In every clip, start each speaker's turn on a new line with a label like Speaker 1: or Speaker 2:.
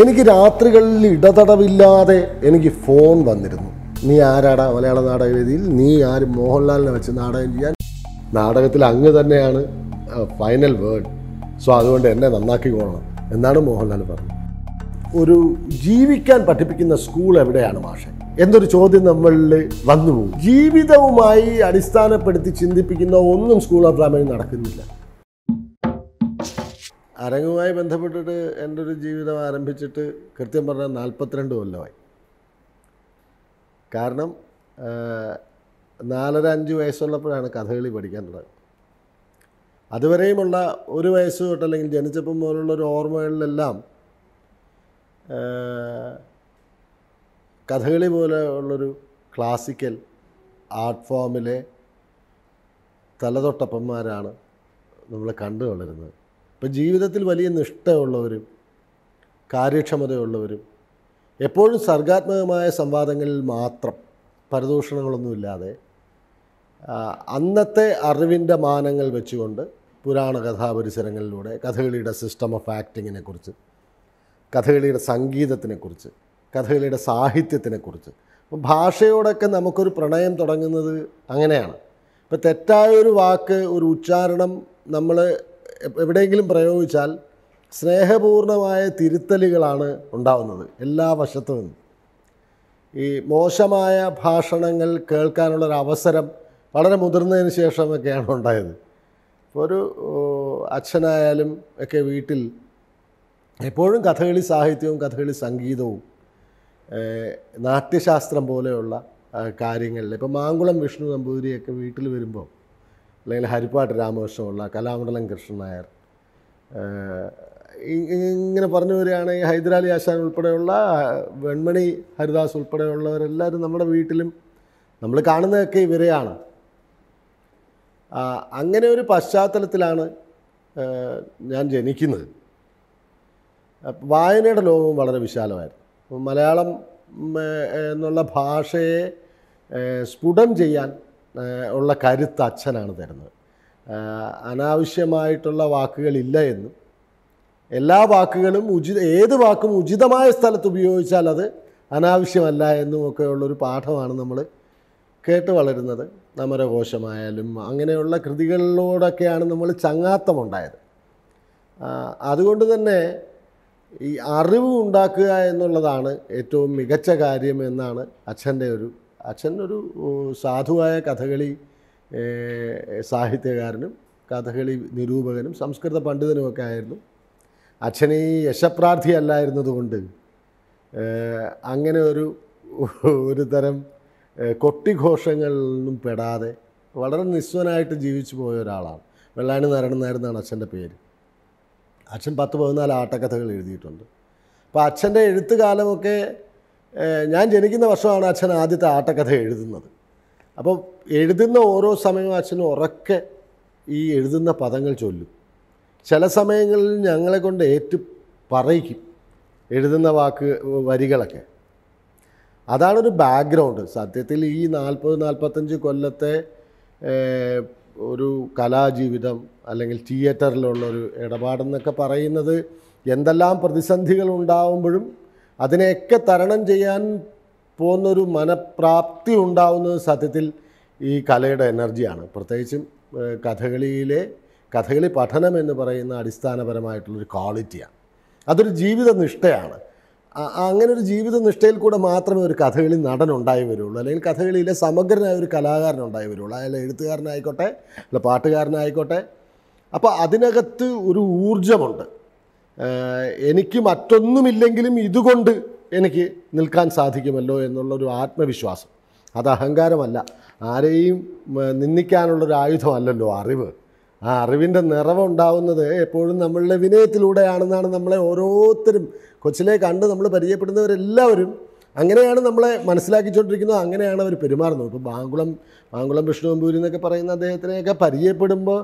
Speaker 1: എനിക്ക് രാത്രികളിൽ ഇടതടവില്ലാതെ എനിക്ക് ഫോൺ വന്നിരുന്നു നീ ആരാടാ മലയാള നാടകവേദിയിൽ നീ ആര് മോഹൻലാലിനെ വെച്ച് നാടകം ചെയ്യാൻ നാടകത്തിൽ അങ്ങ് തന്നെയാണ് ഫൈനൽ വേർഡ് സോ അതുകൊണ്ട് എന്നെ നന്നാക്കിക്കോളണം എന്നാണ് മോഹൻലാൽ പറഞ്ഞത് ഒരു ജീവിക്കാൻ പഠിപ്പിക്കുന്ന സ്കൂൾ എവിടെയാണ് മാഷെ എന്തൊരു ചോദ്യം നമ്മളിൽ വന്നു പോകും ജീവിതവുമായി അടിസ്ഥാനപ്പെടുത്തി ചിന്തിപ്പിക്കുന്ന ഒന്നും സ്കൂൾ ഓഫ് ഡ്രാമയിൽ നടക്കുന്നില്ല അരങ്ങുമായി ബന്ധപ്പെട്ടിട്ട് എൻ്റെ ഒരു ജീവിതം ആരംഭിച്ചിട്ട് കൃത്യം പറഞ്ഞാൽ നാൽപ്പത്തിരണ്ട് കൊല്ലമായി കാരണം നാലര അഞ്ച് വയസ്സുള്ളപ്പോഴാണ് കഥകളി പഠിക്കാൻ തുടങ്ങുന്നത് അതുവരെയുമുള്ള ഒരു വയസ്സ് തൊട്ട് അല്ലെങ്കിൽ ജനിച്ചപ്പം പോലുള്ള ഒരു ഓർമ്മകളിലെല്ലാം കഥകളി പോലെ ഉള്ളൊരു ക്ലാസിക്കൽ ആർട്ട് ഫോമിലെ തലതൊട്ടപ്പന്മാരാണ് നമ്മൾ കണ്ടു വളരുന്നത് അപ്പോൾ ജീവിതത്തിൽ വലിയ നിഷ്ഠയുള്ളവരും കാര്യക്ഷമതയുള്ളവരും എപ്പോഴും സർഗാത്മകമായ സംവാദങ്ങളിൽ മാത്രം പരദൂഷണങ്ങളൊന്നുമില്ലാതെ അന്നത്തെ അറിവിൻ്റെ മാനങ്ങൾ വെച്ചുകൊണ്ട് പുരാണ കഥാപരിസരങ്ങളിലൂടെ കഥകളിയുടെ സിസ്റ്റം ഓഫ് ആക്ടിങ്ങിനെക്കുറിച്ച് കഥകളിയുടെ സംഗീതത്തിനെക്കുറിച്ച് കഥകളിയുടെ സാഹിത്യത്തിനെക്കുറിച്ച് അപ്പം ഭാഷയോടൊക്കെ നമുക്കൊരു പ്രണയം തുടങ്ങുന്നത് അങ്ങനെയാണ് ഇപ്പം തെറ്റായൊരു വാക്ക് ഒരു ഉച്ചാരണം നമ്മൾ എവിടെയെങ്കിലും പ്രയോഗിച്ചാൽ സ്നേഹപൂർണമായ തിരുത്തലുകളാണ് ഉണ്ടാവുന്നത് എല്ലാ വശത്തു നിന്നും ഈ മോശമായ ഭാഷണങ്ങൾ കേൾക്കാനുള്ളൊരവസരം അവസരം വളരെ മുതിർന്നതിന് ശേഷമൊക്കെയാണ് ഉണ്ടായത് ഒരു അച്ഛനായാലും ഒക്കെ വീട്ടിൽ എപ്പോഴും കഥകളി സാഹിത്യവും കഥകളി സംഗീതവും നാട്യശാസ്ത്രം പോലെയുള്ള കാര്യങ്ങളിൽ ഇപ്പോൾ മാങ്കുളം വിഷ്ണു നമ്പൂതിരിയൊക്കെ വീട്ടിൽ വരുമ്പോൾ അല്ലെങ്കിൽ ഹരിപ്പാട്ട് രാമകൃഷ്ണമുള്ള കലാമണ്ഡലം കൃഷ്ണൻ നായർ ഇങ്ങനെ പറഞ്ഞു വരികയാണെങ്കിൽ ഹൈദരാലി ആശാൻ ഉൾപ്പെടെയുള്ള വെൺമണി ഹരിദാസ് ഉൾപ്പെടെയുള്ളവരെല്ലാവരും നമ്മുടെ വീട്ടിലും നമ്മൾ കാണുന്നതൊക്കെ ഇവരെയാണ് അങ്ങനെ ഒരു പശ്ചാത്തലത്തിലാണ് ഞാൻ ജനിക്കുന്നത് വായനയുടെ ലോകവും വളരെ വിശാലമായിരുന്നു മലയാളം എന്നുള്ള ഭാഷയെ സ്ഫുടം ചെയ്യാൻ ഉള്ള കരുത്ത് അച്ഛനാണ് തരുന്നത് അനാവശ്യമായിട്ടുള്ള വാക്കുകളില്ല എന്നും എല്ലാ വാക്കുകളും ഉചിത ഏത് വാക്കും ഉചിതമായ സ്ഥലത്ത് ഉപയോഗിച്ചാൽ അത് അനാവശ്യമല്ല എന്നും ഒക്കെ പാഠമാണ് നമ്മൾ കേട്ട് വളരുന്നത് നമരകോശമായാലും അങ്ങനെയുള്ള കൃതികളിലൂടെയൊക്കെയാണ് നമ്മൾ ചങ്ങാത്തമുണ്ടായത് അതുകൊണ്ട് തന്നെ ഈ അറിവ് ഉണ്ടാക്കുക എന്നുള്ളതാണ് ഏറ്റവും മികച്ച കാര്യം എന്നാണ് അച്ഛൻ്റെ ഒരു അച്ഛൻ ഒരു സാധുവായ കഥകളി സാഹിത്യകാരനും കഥകളി നിരൂപകനും സംസ്കൃത പണ്ഡിതനുമൊക്കെ ആയിരുന്നു അച്ഛനെ ഈ യശപ്രാർത്ഥി അല്ലായിരുന്നതുകൊണ്ട് അങ്ങനെ ഒരു ഒരു തരം കൊട്ടിഘോഷങ്ങളിൽ പെടാതെ വളരെ നിസ്വനായിട്ട് ജീവിച്ചു പോയ ഒരാളാണ് വെള്ളാണി നാരായണൻ നായർ എന്നാണ് അച്ഛൻ്റെ പേര് അച്ഛൻ പത്ത് പതിനാല് ആട്ടക്കഥകൾ എഴുതിയിട്ടുണ്ട് അപ്പോൾ അച്ഛൻ്റെ എഴുത്തുകാലമൊക്കെ ഞാൻ ജനിക്കുന്ന വർഷമാണ് അച്ഛൻ ആദ്യത്തെ ആട്ടക്കഥ എഴുതുന്നത് അപ്പോൾ എഴുതുന്ന ഓരോ സമയവും അച്ഛൻ ഉറക്കെ ഈ എഴുതുന്ന പദങ്ങൾ ചൊല്ലും ചില സമയങ്ങളിൽ ഞങ്ങളെ കൊണ്ട് ഏറ്റു പറയിക്കും എഴുതുന്ന വാക്ക് വരികളൊക്കെ അതാണൊരു ബാക്ക്ഗ്രൗണ്ട് സത്യത്തിൽ ഈ നാൽപ്പത് നാൽപ്പത്തഞ്ച് കൊല്ലത്തെ ഒരു കലാജീവിതം അല്ലെങ്കിൽ തിയേറ്ററിലുള്ള ഒരു ഇടപാടെന്നൊക്കെ പറയുന്നത് എന്തെല്ലാം പ്രതിസന്ധികൾ ഉണ്ടാവുമ്പോഴും അതിനെയൊക്കെ തരണം ചെയ്യാൻ പോകുന്നൊരു മനപ്രാപ്തി ഉണ്ടാവുന്നത് സത്യത്തിൽ ഈ കലയുടെ എനർജിയാണ് പ്രത്യേകിച്ചും കഥകളിയിലെ കഥകളി പഠനം എന്ന് പറയുന്ന അടിസ്ഥാനപരമായിട്ടുള്ളൊരു ക്വാളിറ്റിയാണ് അതൊരു ജീവിത നിഷ്ഠയാണ് അങ്ങനെ ഒരു ജീവിത നിഷ്ഠയിൽ കൂടെ മാത്രമേ ഒരു കഥകളി നടൻ ഉണ്ടായി വരുള്ളൂ അല്ലെങ്കിൽ കഥകളിയിലെ സമഗ്രനായ ഒരു കലാകാരൻ ഉണ്ടായി വരുള്ളൂ അയാൾ എഴുത്തുകാരനായിക്കോട്ടെ അല്ല പാട്ടുകാരനായിക്കോട്ടെ അപ്പോൾ അതിനകത്ത് ഒരു ഊർജമുണ്ട് എനിക്ക് മറ്റൊന്നുമില്ലെങ്കിലും ഇതുകൊണ്ട് എനിക്ക് നിൽക്കാൻ സാധിക്കുമല്ലോ എന്നുള്ളൊരു ആത്മവിശ്വാസം അത് അഹങ്കാരമല്ല ആരെയും നിന്ദിക്കാനുള്ളൊരു ആയുധമല്ലല്ലോ അറിവ് ആ അറിവിൻ്റെ നിറവുണ്ടാവുന്നത് എപ്പോഴും നമ്മളുടെ വിനയത്തിലൂടെയാണെന്നാണ് നമ്മളെ ഓരോരുത്തരും കൊച്ചിലെ കണ്ട് നമ്മൾ പരിചയപ്പെടുന്നവരെല്ലാവരും അങ്ങനെയാണ് നമ്മളെ മനസ്സിലാക്കിച്ചുകൊണ്ടിരിക്കുന്നത് അങ്ങനെയാണ് അവർ പെരുമാറുന്നത് ഇപ്പോൾ ബാങ്കുളം ബാങ്കുളം വിഷ്ണുമ്പൂരി എന്നൊക്കെ പറയുന്ന അദ്ദേഹത്തിനെയൊക്കെ പരിചയപ്പെടുമ്പോൾ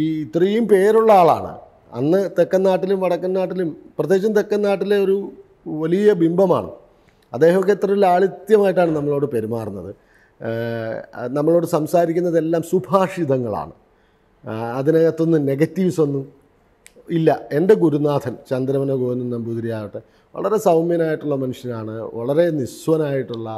Speaker 1: ഈ ഇത്രയും പേരുള്ള ആളാണ് അന്ന് തെക്കൻ നാട്ടിലും വടക്കൻ നാട്ടിലും പ്രത്യേകിച്ചും തെക്കൻ നാട്ടിലെ ഒരു വലിയ ബിംബമാണ് അദ്ദേഹമൊക്കെ ഇത്ര ലാളിത്യമായിട്ടാണ് നമ്മളോട് പെരുമാറുന്നത് നമ്മളോട് സംസാരിക്കുന്നതെല്ലാം സുഭാഷിതങ്ങളാണ് അതിനകത്തൊന്നും നെഗറ്റീവ്സ് ഒന്നും ഇല്ല എൻ്റെ ഗുരുനാഥൻ ചന്ദ്രമന ഗോവിന്ദൻ നമ്പൂതിരി വളരെ സൗമ്യനായിട്ടുള്ള മനുഷ്യനാണ് വളരെ നിസ്വനായിട്ടുള്ള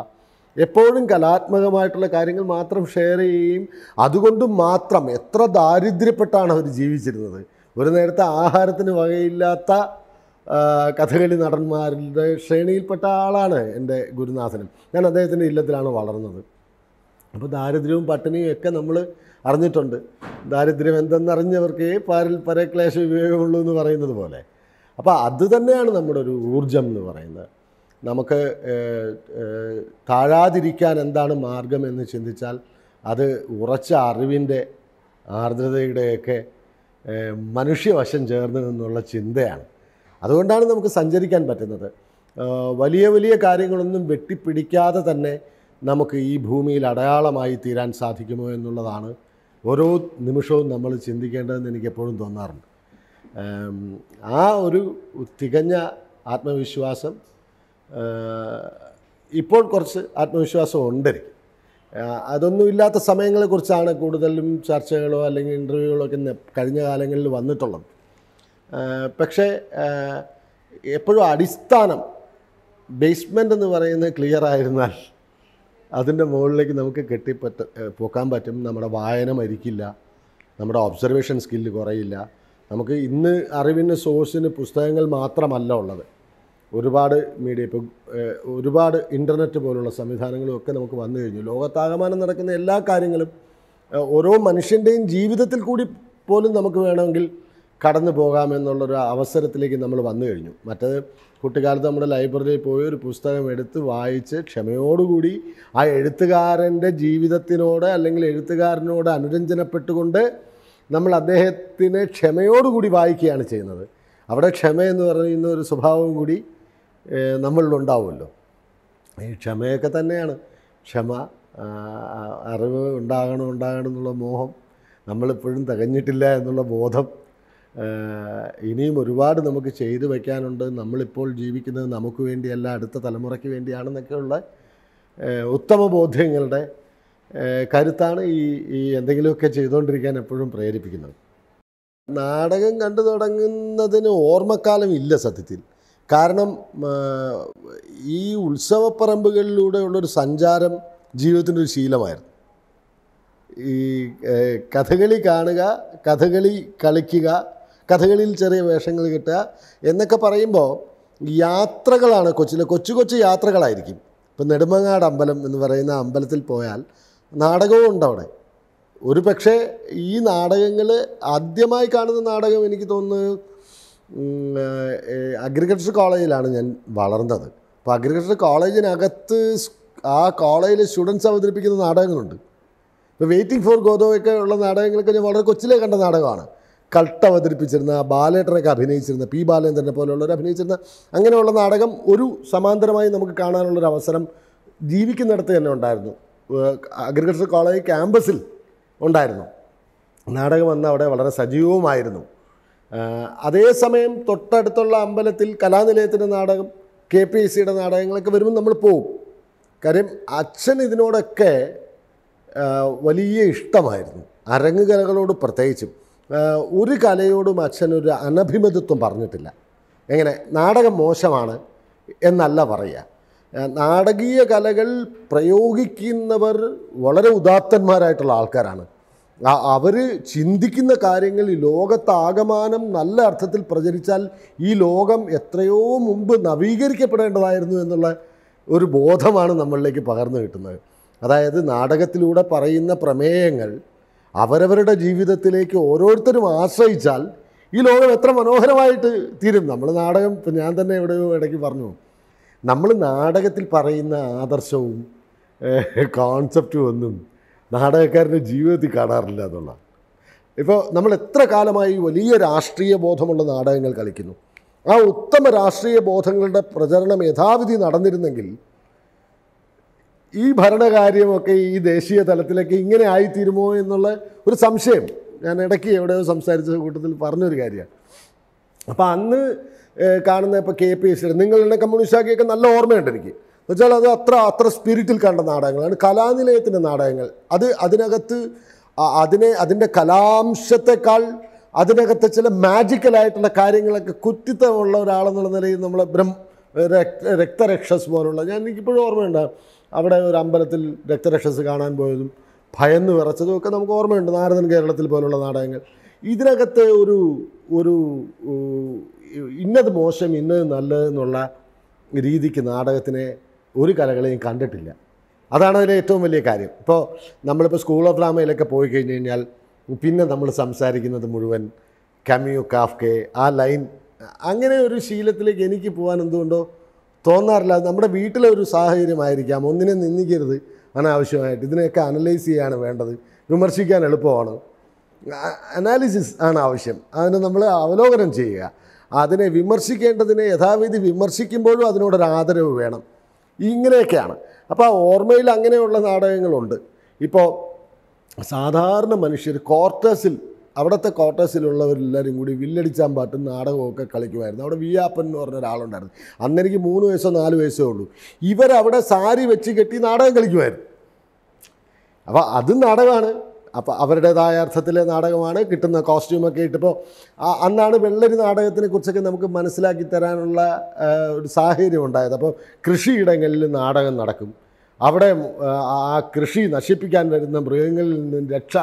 Speaker 1: എപ്പോഴും കലാത്മകമായിട്ടുള്ള കാര്യങ്ങൾ മാത്രം ഷെയർ ചെയ്യുകയും അതുകൊണ്ട് മാത്രം എത്ര ദാരിദ്ര്യപ്പെട്ടാണ് അവർ ജീവിച്ചിരുന്നത് ഒരു നേരത്തെ ആഹാരത്തിന് വകയില്ലാത്ത കഥകളി നടന്മാരുടെ ശ്രേണിയിൽപ്പെട്ട ആളാണ് എൻ്റെ ഗുരുനാഥനും ഞാൻ അദ്ദേഹത്തിൻ്റെ ഇല്ലത്തിലാണ് വളർന്നത് അപ്പോൾ ദാരിദ്ര്യവും പട്ടിണിയും ഒക്കെ നമ്മൾ അറിഞ്ഞിട്ടുണ്ട് ദാരിദ്ര്യം എന്തെന്നറിഞ്ഞവർക്കേ പാരിൽ ക്ലേശ വിവേകമുള്ളൂ എന്ന് പറയുന്നത് പോലെ അപ്പോൾ അത് തന്നെയാണ് നമ്മുടെ ഒരു ഊർജം എന്ന് പറയുന്നത് നമുക്ക് താഴാതിരിക്കാൻ എന്താണ് മാർഗം എന്ന് ചിന്തിച്ചാൽ അത് ഉറച്ച അറിവിൻ്റെ ആർദ്രതയുടെയൊക്കെ മനുഷ്യവശം ചേർന്ന് നിന്നുള്ള ചിന്തയാണ് അതുകൊണ്ടാണ് നമുക്ക് സഞ്ചരിക്കാൻ പറ്റുന്നത് വലിയ വലിയ കാര്യങ്ങളൊന്നും വെട്ടിപ്പിടിക്കാതെ തന്നെ നമുക്ക് ഈ ഭൂമിയിൽ അടയാളമായി തീരാൻ സാധിക്കുമോ എന്നുള്ളതാണ് ഓരോ നിമിഷവും നമ്മൾ ചിന്തിക്കേണ്ടതെന്ന് എനിക്ക് എപ്പോഴും തോന്നാറുണ്ട് ആ ഒരു തികഞ്ഞ ആത്മവിശ്വാസം ഇപ്പോൾ കുറച്ച് ആത്മവിശ്വാസം ഉണ്ട് അതൊന്നും ഇല്ലാത്ത സമയങ്ങളെക്കുറിച്ചാണ് കൂടുതലും ചർച്ചകളോ അല്ലെങ്കിൽ ഇൻ്റർവ്യൂകളോ ഒക്കെ കഴിഞ്ഞ കാലങ്ങളിൽ വന്നിട്ടുള്ളത് പക്ഷേ എപ്പോഴും അടിസ്ഥാനം ബേസ്മെൻ്റ് എന്ന് പറയുന്നത് ക്ലിയർ ആയിരുന്നാൽ അതിൻ്റെ മുകളിലേക്ക് നമുക്ക് കെട്ടിപ്പറ്റ പോക്കാൻ പറ്റും നമ്മുടെ വായന മരിക്കില്ല നമ്മുടെ ഒബ്സർവേഷൻ സ്കില്ല് കുറയില്ല നമുക്ക് ഇന്ന് അറിവിന് സോഴ്സിന് പുസ്തകങ്ങൾ മാത്രമല്ല ഉള്ളത് ഒരുപാട് മീഡിയ ഇപ്പോൾ ഒരുപാട് ഇൻ്റർനെറ്റ് പോലുള്ള സംവിധാനങ്ങളും ഒക്കെ നമുക്ക് വന്നു കഴിഞ്ഞു ലോകത്താകമാനം നടക്കുന്ന എല്ലാ കാര്യങ്ങളും ഓരോ മനുഷ്യൻ്റെയും ജീവിതത്തിൽ കൂടി പോലും നമുക്ക് വേണമെങ്കിൽ കടന്നു പോകാമെന്നുള്ളൊരു അവസരത്തിലേക്ക് നമ്മൾ വന്നു കഴിഞ്ഞു മറ്റേത് കുട്ടിക്കാലത്ത് നമ്മുടെ ലൈബ്രറിയിൽ പോയി ഒരു പുസ്തകം എടുത്ത് വായിച്ച് ക്ഷമയോടുകൂടി ആ എഴുത്തുകാരൻ്റെ ജീവിതത്തിനോട് അല്ലെങ്കിൽ എഴുത്തുകാരനോട് അനുരഞ്ജനപ്പെട്ടുകൊണ്ട് നമ്മൾ അദ്ദേഹത്തിനെ ക്ഷമയോടുകൂടി വായിക്കുകയാണ് ചെയ്യുന്നത് അവിടെ ക്ഷമ എന്ന് പറയുന്ന ഒരു സ്വഭാവം കൂടി നമ്മളിലുണ്ടാവുമല്ലോ ഈ ക്ഷമയൊക്കെ തന്നെയാണ് ക്ഷമ അറിവ് ഉണ്ടാകണം ഉണ്ടാകണം എന്നുള്ള മോഹം നമ്മളിപ്പോഴും തികഞ്ഞിട്ടില്ല എന്നുള്ള ബോധം ഇനിയും ഒരുപാട് നമുക്ക് ചെയ്തു വയ്ക്കാനുണ്ട് നമ്മളിപ്പോൾ ജീവിക്കുന്നത് നമുക്ക് വേണ്ടിയല്ല അടുത്ത തലമുറയ്ക്ക് വേണ്ടിയാണെന്നൊക്കെയുള്ള ഉത്തമ ബോധ്യങ്ങളുടെ കരുത്താണ് ഈ ഈ എന്തെങ്കിലുമൊക്കെ ചെയ്തുകൊണ്ടിരിക്കാൻ എപ്പോഴും പ്രേരിപ്പിക്കുന്നത് നാടകം കണ്ടു തുടങ്ങുന്നതിന് ഓർമ്മക്കാലം ഇല്ല സത്യത്തിൽ കാരണം ഈ ഉത്സവപ്പറമ്പുകളിലൂടെയുള്ളൊരു സഞ്ചാരം ജീവിതത്തിൻ്റെ ഒരു ശീലമായിരുന്നു ഈ കഥകളി കാണുക കഥകളി കളിക്കുക കഥകളിയിൽ ചെറിയ വേഷങ്ങൾ കിട്ടുക എന്നൊക്കെ പറയുമ്പോൾ യാത്രകളാണ് കൊച്ചിലെ കൊച്ചു കൊച്ചു യാത്രകളായിരിക്കും ഇപ്പം നെടുമങ്ങാട് അമ്പലം എന്ന് പറയുന്ന അമ്പലത്തിൽ പോയാൽ നാടകവും ഉണ്ട് അവിടെ ഒരു പക്ഷേ ഈ നാടകങ്ങൾ ആദ്യമായി കാണുന്ന നാടകം എനിക്ക് തോന്നുന്നത് അഗ്രികൾച്ചർ കോളേജിലാണ് ഞാൻ വളർന്നത് അപ്പോൾ അഗ്രികൾച്ചർ കോളേജിനകത്ത് ആ കോളേജിലെ സ്റ്റുഡൻസ് അവതരിപ്പിക്കുന്ന നാടകങ്ങളുണ്ട് ഇപ്പോൾ വെയിറ്റിംഗ് ഫോർ ഗോതവൊക്കെ ഉള്ള നാടകങ്ങളൊക്കെ ഞാൻ വളരെ കൊച്ചിലേ കണ്ട നാടകമാണ് കൾട്ട് അവതരിപ്പിച്ചിരുന്ന ബാലേട്ടനൊക്കെ അഭിനയിച്ചിരുന്ന പി ബാലേന്ദ്രനെ പോലെയുള്ളവർ അഭിനയിച്ചിരുന്ന അങ്ങനെയുള്ള നാടകം ഒരു സമാന്തരമായി നമുക്ക് കാണാനുള്ളൊരു അവസരം ജീവിക്കുന്നിടത്ത് തന്നെ ഉണ്ടായിരുന്നു അഗ്രികൾച്ചർ കോളേജ് ക്യാമ്പസിൽ ഉണ്ടായിരുന്നു നാടകം അന്ന് അവിടെ വളരെ സജീവവുമായിരുന്നു അതേസമയം തൊട്ടടുത്തുള്ള അമ്പലത്തിൽ കലാനിലയത്തിൻ്റെ നാടകം കെ പി എസ് സിയുടെ നാടകങ്ങളൊക്കെ വരുമ്പോൾ നമ്മൾ പോവും കാര്യം അച്ഛൻ ഇതിനോടൊക്കെ വലിയ ഇഷ്ടമായിരുന്നു അരങ്ങുകലകളോട് പ്രത്യേകിച്ചും ഒരു കലയോടും അച്ഛനൊരു അനഭിമതത്വം പറഞ്ഞിട്ടില്ല എങ്ങനെ നാടകം മോശമാണ് എന്നല്ല പറയുക നാടകീയ കലകൾ പ്രയോഗിക്കുന്നവർ വളരെ ഉദാത്തന്മാരായിട്ടുള്ള ആൾക്കാരാണ് അവർ ചിന്തിക്കുന്ന കാര്യങ്ങൾ ഈ ലോകത്താകമാനം നല്ല അർത്ഥത്തിൽ പ്രചരിച്ചാൽ ഈ ലോകം എത്രയോ മുമ്പ് നവീകരിക്കപ്പെടേണ്ടതായിരുന്നു എന്നുള്ള ഒരു ബോധമാണ് നമ്മളിലേക്ക് പകർന്നു കിട്ടുന്നത് അതായത് നാടകത്തിലൂടെ പറയുന്ന പ്രമേയങ്ങൾ അവരവരുടെ ജീവിതത്തിലേക്ക് ഓരോരുത്തരും ആശ്രയിച്ചാൽ ഈ ലോകം എത്ര മനോഹരമായിട്ട് തീരും നമ്മൾ നാടകം ഇപ്പം ഞാൻ തന്നെ എവിടെയോ ഇടയ്ക്ക് പറഞ്ഞു നമ്മൾ നാടകത്തിൽ പറയുന്ന ആദർശവും കോൺസെപ്റ്റും ഒന്നും നാടകക്കാരൻ്റെ ജീവിതത്തിൽ കാണാറില്ല എന്നുള്ള ഇപ്പോൾ നമ്മൾ എത്ര കാലമായി വലിയ രാഷ്ട്രീയ ബോധമുള്ള നാടകങ്ങൾ കളിക്കുന്നു ആ ഉത്തമ രാഷ്ട്രീയ ബോധങ്ങളുടെ പ്രചരണം യഥാവിധി നടന്നിരുന്നെങ്കിൽ ഈ ഭരണകാര്യമൊക്കെ ഈ ദേശീയ തലത്തിലൊക്കെ ഇങ്ങനെ ആയിത്തീരുമോ എന്നുള്ള ഒരു സംശയം ഞാൻ ഇടയ്ക്ക് എവിടെയോ സംസാരിച്ച കൂട്ടത്തിൽ പറഞ്ഞൊരു കാര്യമാണ് അപ്പോൾ അന്ന് കാണുന്ന ഇപ്പോൾ കെ പി എസ് നിങ്ങൾ എന്നെ കമ്മ്യൂണിസ്റ്റ് ആക്കിയൊക്കെ നല്ല ഓർമ്മയുണ്ട് എനിക്ക് എന്നുവെച്ചാൽ അത് അത്ര അത്ര സ്പിരിറ്റിൽ കണ്ട നാടകങ്ങളാണ് കലാനിലയത്തിൻ്റെ നാടകങ്ങൾ അത് അതിനകത്ത് അതിനെ അതിൻ്റെ കലാംശത്തെക്കാൾ അതിനകത്തെ ചില മാജിക്കലായിട്ടുള്ള കാര്യങ്ങളൊക്കെ കുറ്റിത്തമുള്ള ഒരാളെന്നുള്ള നിലയിൽ നമ്മളെ ബ്രഹ്മ രക്തരക്ഷസ് പോലുള്ള ഞാൻ എനിക്കിപ്പോഴും ഓർമ്മയുണ്ട് അവിടെ ഒരു അമ്പലത്തിൽ രക്തരക്ഷസ് കാണാൻ പോയതും ഭയന്ന് വിറച്ചതും ഒക്കെ നമുക്ക് ഓർമ്മയുണ്ട് നാരദൻ കേരളത്തിൽ പോലുള്ള നാടകങ്ങൾ ഇതിനകത്തെ ഒരു ഒരു ഇന്നത് മോശം ഇന്നത് നല്ലതെന്നുള്ള രീതിക്ക് നാടകത്തിനെ ഒരു കലകളെയും കണ്ടിട്ടില്ല അതാണ് അതിലെ ഏറ്റവും വലിയ കാര്യം ഇപ്പോൾ നമ്മളിപ്പോൾ സ്കൂൾ ഓഫ് ഡ്രാമയിലൊക്കെ പോയി കഴിഞ്ഞ് കഴിഞ്ഞാൽ പിന്നെ നമ്മൾ സംസാരിക്കുന്നത് മുഴുവൻ കമിയു കാഫ്കെ ആ ലൈൻ അങ്ങനെ ഒരു ശീലത്തിലേക്ക് എനിക്ക് പോകാൻ എന്തുകൊണ്ടോ തോന്നാറില്ല നമ്മുടെ വീട്ടിലെ ഒരു സാഹചര്യമായിരിക്കാം ഒന്നിനെ നിന്ദിക്കരുത് അനാവശ്യമായിട്ട് ഇതിനെയൊക്കെ അനലൈസ് ചെയ്യാണ് വേണ്ടത് വിമർശിക്കാൻ എളുപ്പമാണ് അനാലിസിസ് ആണ് ആവശ്യം അതിന് നമ്മൾ അവലോകനം ചെയ്യുക അതിനെ വിമർശിക്കേണ്ടതിനെ യഥാവിധി വിമർശിക്കുമ്പോഴും അതിനോടൊരു ആദരവ് വേണം ഇങ്ങനെയൊക്കെയാണ് അപ്പോൾ ആ ഓർമ്മയിൽ അങ്ങനെയുള്ള നാടകങ്ങളുണ്ട് ഇപ്പോൾ സാധാരണ മനുഷ്യർ ക്വാർട്ടേഴ്സിൽ അവിടുത്തെ ക്വാർട്ടേഴ്സിലുള്ളവരെല്ലാവരും കൂടി വില്ലടിച്ചാൻ പാട്ടും നാടകമൊക്കെ കളിക്കുമായിരുന്നു അവിടെ വിയാപ്പൻ എന്ന് പറഞ്ഞ ഒരാളുണ്ടായിരുന്നു അന്നെനിക്ക് മൂന്ന് വയസ്സോ നാല് വയസ്സോ ഉള്ളൂ ഇവരവിടെ സാരി വെച്ച് കെട്ടി നാടകം കളിക്കുമായിരുന്നു അപ്പോൾ അതും നാടകമാണ് അപ്പോൾ അവരുടേതായ അർത്ഥത്തിലെ നാടകമാണ് കിട്ടുന്ന കോസ്റ്റ്യൂമൊക്കെ ഇട്ടിപ്പോൾ അന്നാണ് വെള്ളരി നാടകത്തിനെ കുറിച്ചൊക്കെ നമുക്ക് മനസ്സിലാക്കി തരാനുള്ള ഒരു സാഹചര്യം ഉണ്ടായത് അപ്പോൾ കൃഷിയിടങ്ങളിൽ നാടകം നടക്കും അവിടെ ആ കൃഷി നശിപ്പിക്കാൻ വരുന്ന മൃഗങ്ങളിൽ നിന്നും രക്ഷ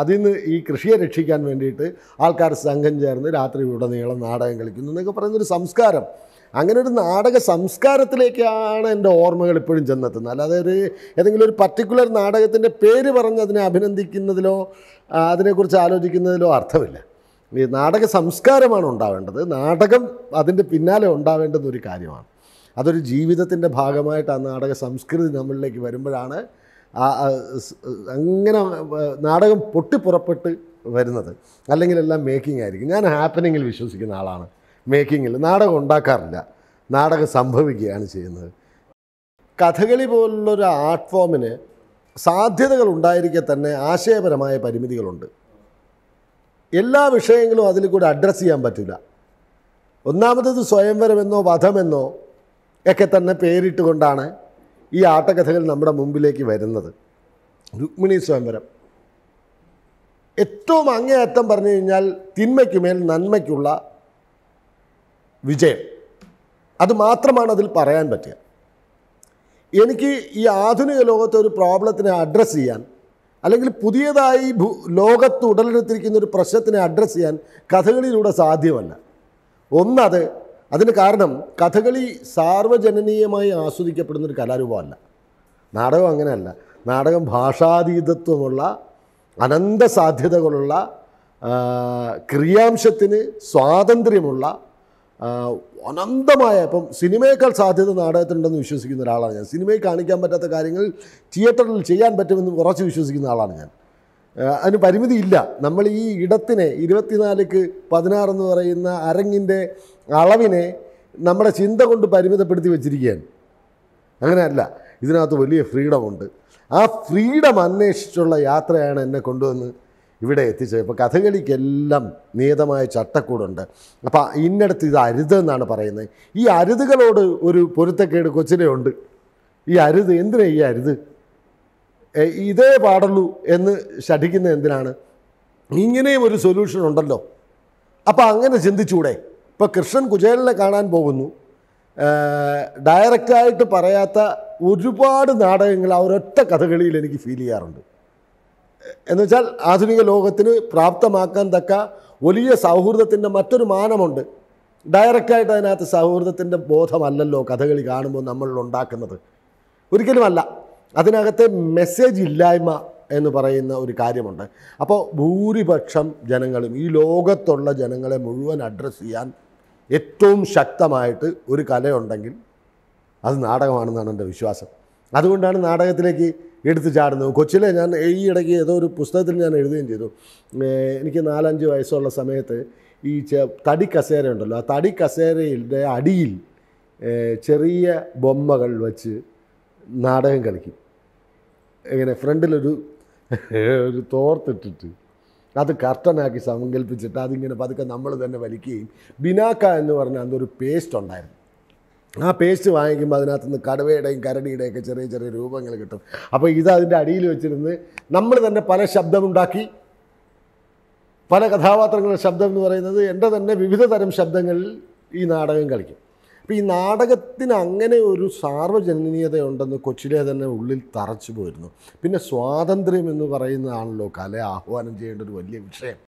Speaker 1: അതിൽ നിന്ന് ഈ കൃഷിയെ രക്ഷിക്കാൻ വേണ്ടിയിട്ട് ആൾക്കാർ സംഘം ചേർന്ന് രാത്രി ഉടനീളം നാടകം കളിക്കുന്നു എന്നൊക്കെ പറയുന്നൊരു സംസ്കാരം അങ്ങനെ ഒരു നാടക സംസ്കാരത്തിലേക്കാണ് എൻ്റെ ഓർമ്മകൾ ഇപ്പോഴും ചെന്നെത്തുന്നത് അല്ലാതെ ഒരു ഏതെങ്കിലും ഒരു പർട്ടിക്കുലർ നാടകത്തിൻ്റെ പേര് പറഞ്ഞ് അതിനെ അഭിനന്ദിക്കുന്നതിലോ അതിനെക്കുറിച്ച് ആലോചിക്കുന്നതിലോ അർത്ഥമില്ല ഈ നാടക സംസ്കാരമാണ് ഉണ്ടാവേണ്ടത് നാടകം അതിൻ്റെ പിന്നാലെ ഉണ്ടാവേണ്ടതൊരു കാര്യമാണ് അതൊരു ജീവിതത്തിൻ്റെ ഭാഗമായിട്ട് ആ നാടക സംസ്കൃതി നമ്മളിലേക്ക് വരുമ്പോഴാണ് അങ്ങനെ നാടകം പൊട്ടിപ്പുറപ്പെട്ട് വരുന്നത് അല്ലെങ്കിൽ എല്ലാം മേക്കിംഗ് ആയിരിക്കും ഞാൻ ഹാപ്പനിങ്ങിൽ വിശ്വസിക്കുന്ന ആളാണ് മേക്കിങ്ങിൽ നാടകം ഉണ്ടാക്കാറില്ല നാടകം സംഭവിക്കുകയാണ് ചെയ്യുന്നത് കഥകളി പോലുള്ളൊരു ആർട്ട് ഫോമിന് സാധ്യതകൾ ഉണ്ടായിരിക്കെ തന്നെ ആശയപരമായ പരിമിതികളുണ്ട് എല്ലാ വിഷയങ്ങളും അതിൽ കൂടെ അഡ്രസ്സ് ചെയ്യാൻ പറ്റില്ല ഒന്നാമത്തത് സ്വയംവരമെന്നോ വധമെന്നോ ഒക്കെ തന്നെ പേരിട്ടുകൊണ്ടാണ് ഈ ആട്ടക്കഥകൾ നമ്മുടെ മുമ്പിലേക്ക് വരുന്നത് രുക്മിണി സ്വയംവരം ഏറ്റവും അങ്ങേയറ്റം പറഞ്ഞു കഴിഞ്ഞാൽ തിന്മയ്ക്കുമേൽ നന്മയ്ക്കുള്ള വിജയം അത് മാത്രമാണ് അതിൽ പറയാൻ പറ്റുക എനിക്ക് ഈ ആധുനിക ലോകത്തെ ഒരു പ്രോബ്ലത്തിനെ അഡ്രസ്സ് ചെയ്യാൻ അല്ലെങ്കിൽ പുതിയതായി ഭൂ ലോകത്ത് ഉടലെടുത്തിരിക്കുന്ന ഒരു പ്രശ്നത്തിനെ അഡ്രസ്സ് ചെയ്യാൻ കഥകളിയിലൂടെ സാധ്യമല്ല ഒന്നത് അതിന് കാരണം കഥകളി സാർവജനനീയമായി ആസ്വദിക്കപ്പെടുന്നൊരു കലാരൂപമല്ല നാടകം അങ്ങനെയല്ല നാടകം ഭാഷാതീതത്വമുള്ള അനന്ത സാധ്യതകളുള്ള ക്രിയാംശത്തിന് സ്വാതന്ത്ര്യമുള്ള അനന്തമായ ഇപ്പം സിനിമയേക്കാൾ സാധ്യത നാടകത്തിനുണ്ടെന്ന് വിശ്വസിക്കുന്ന ഒരാളാണ് ഞാൻ സിനിമയിൽ കാണിക്കാൻ പറ്റാത്ത കാര്യങ്ങൾ തിയേറ്ററിൽ ചെയ്യാൻ പറ്റുമെന്ന് ഉറച്ചു വിശ്വസിക്കുന്ന ആളാണ് ഞാൻ അതിന് പരിമിതിയില്ല നമ്മൾ ഈ ഇടത്തിനെ ഇരുപത്തിനാലിക്ക് പതിനാറെന്ന് പറയുന്ന അരങ്ങിൻ്റെ അളവിനെ നമ്മുടെ ചിന്ത കൊണ്ട് പരിമിതപ്പെടുത്തി വെച്ചിരിക്കുകയാണ് അങ്ങനെയല്ല ഇതിനകത്ത് വലിയ ഫ്രീഡമുണ്ട് ആ ഫ്രീഡം അന്വേഷിച്ചുള്ള യാത്രയാണ് എന്നെ കൊണ്ടുവന്ന് ഇവിടെ എത്തിച്ചത് ഇപ്പോൾ കഥകളിക്കെല്ലാം നിയതമായ ചട്ടക്കൂടുണ്ട് അപ്പോൾ ഇന്നടത്ത് ഇത് എന്നാണ് പറയുന്നത് ഈ അരുതുകളോട് ഒരു പൊരുത്തക്കേട് കൊച്ചിനെയുണ്ട് ഉണ്ട് ഈ അരുത് എന്തിനാണ് ഈ അരുത് ഇതേ പാടുള്ളൂ എന്ന് ശഠിക്കുന്ന എന്തിനാണ് ഇങ്ങനെയും ഒരു സൊല്യൂഷൻ ഉണ്ടല്ലോ അപ്പോൾ അങ്ങനെ ചിന്തിച്ചൂടെ ഇപ്പോൾ കൃഷ്ണൻ കുചേലിനെ കാണാൻ പോകുന്നു ഡയറക്റ്റായിട്ട് പറയാത്ത ഒരുപാട് നാടകങ്ങൾ ആ ഒരൊറ്റ കഥകളിയിൽ എനിക്ക് ഫീൽ ചെയ്യാറുണ്ട് വെച്ചാൽ ആധുനിക ലോകത്തിന് പ്രാപ്തമാക്കാൻ തക്ക വലിയ സൗഹൃദത്തിൻ്റെ മറ്റൊരു മാനമുണ്ട് ഡയറക്റ്റായിട്ട് അതിനകത്ത് സൗഹൃദത്തിൻ്റെ ബോധമല്ലല്ലോ കഥകളി കാണുമ്പോൾ നമ്മൾ ഉണ്ടാക്കുന്നത് ഒരിക്കലുമല്ല അതിനകത്തെ മെസ്സേജ് ഇല്ലായ്മ എന്ന് പറയുന്ന ഒരു കാര്യമുണ്ട് അപ്പോൾ ഭൂരിപക്ഷം ജനങ്ങളും ഈ ലോകത്തുള്ള ജനങ്ങളെ മുഴുവൻ അഡ്രസ്സ് ചെയ്യാൻ ഏറ്റവും ശക്തമായിട്ട് ഒരു കലയുണ്ടെങ്കിൽ അത് നാടകമാണെന്നാണ് എൻ്റെ വിശ്വാസം അതുകൊണ്ടാണ് നാടകത്തിലേക്ക് എടുത്ത് ചാടുന്നു കൊച്ചിയിലെ ഞാൻ ഈ ഇടയ്ക്ക് ഏതോ ഒരു പുസ്തകത്തിൽ ഞാൻ എഴുതുകയും ചെയ്തു എനിക്ക് നാലഞ്ച് വയസ്സുള്ള സമയത്ത് ഈ തടി കസേര ഉണ്ടല്ലോ ആ തടി കസേരയുടെ അടിയിൽ ചെറിയ ബൊമ്മകൾ വച്ച് നാടകം കളിക്കും ഇങ്ങനെ ഫ്രണ്ടിലൊരു ഒരു തോർത്തിട്ടിട്ട് അത് കർട്ടനാക്കി സങ്കല്പിച്ചിട്ട് അതിങ്ങനെ പതുക്കെ നമ്മൾ തന്നെ വലിക്കുകയും ബിനാക്ക എന്ന് പറഞ്ഞ അതൊരു പേസ്റ്റ് ഉണ്ടായിരുന്നു ആ പേസ്റ്റ് വാങ്ങിക്കുമ്പോൾ നിന്ന് കടുവയുടെയും ഒക്കെ ചെറിയ ചെറിയ രൂപങ്ങൾ കിട്ടും അപ്പോൾ ഇത് അതിൻ്റെ അടിയിൽ വെച്ചിരുന്ന് നമ്മൾ തന്നെ പല ശബ്ദമുണ്ടാക്കി പല കഥാപാത്രങ്ങളുടെ ശബ്ദം എന്ന് പറയുന്നത് എൻ്റെ തന്നെ വിവിധ തരം ശബ്ദങ്ങളിൽ ഈ നാടകം കളിക്കും അപ്പോൾ ഈ നാടകത്തിന് അങ്ങനെ ഒരു സാർവജനീയതയുണ്ടെന്ന് കൊച്ചിലെ തന്നെ ഉള്ളിൽ തറച്ചു പോയിരുന്നു പിന്നെ സ്വാതന്ത്ര്യം എന്ന് പറയുന്നതാണല്ലോ കല ആഹ്വാനം ചെയ്യേണ്ട ഒരു വലിയ വിഷയം